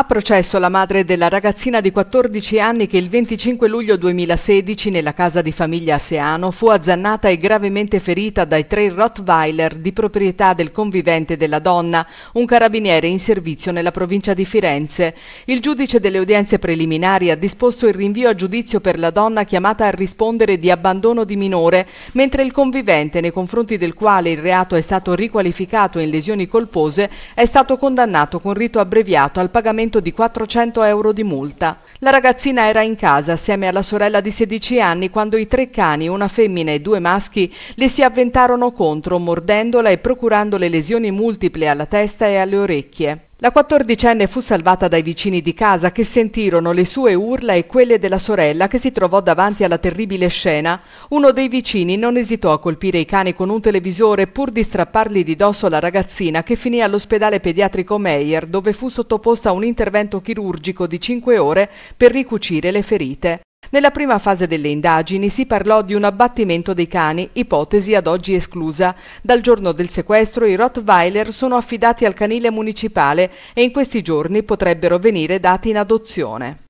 Ha processo la madre della ragazzina di 14 anni che il 25 luglio 2016 nella casa di famiglia a Seano fu azzannata e gravemente ferita dai tre Rottweiler di proprietà del convivente della donna, un carabiniere in servizio nella provincia di Firenze. Il giudice delle udienze preliminari ha disposto il rinvio a giudizio per la donna chiamata a rispondere di abbandono di minore, mentre il convivente nei confronti del quale il reato è stato riqualificato in lesioni colpose è stato condannato con rito abbreviato al pagamento pagamento di 400 euro di multa. La ragazzina era in casa assieme alla sorella di 16 anni quando i tre cani, una femmina e due maschi, le si avventarono contro, mordendola e procurandole lesioni multiple alla testa e alle orecchie. La quattordicenne fu salvata dai vicini di casa che sentirono le sue urla e quelle della sorella che si trovò davanti alla terribile scena. Uno dei vicini non esitò a colpire i cani con un televisore pur di strappargli di dosso la ragazzina che finì all'ospedale pediatrico Meyer dove fu sottoposta a un intervento chirurgico di 5 ore per ricucire le ferite. Nella prima fase delle indagini si parlò di un abbattimento dei cani, ipotesi ad oggi esclusa. Dal giorno del sequestro i Rottweiler sono affidati al canile municipale e in questi giorni potrebbero venire dati in adozione.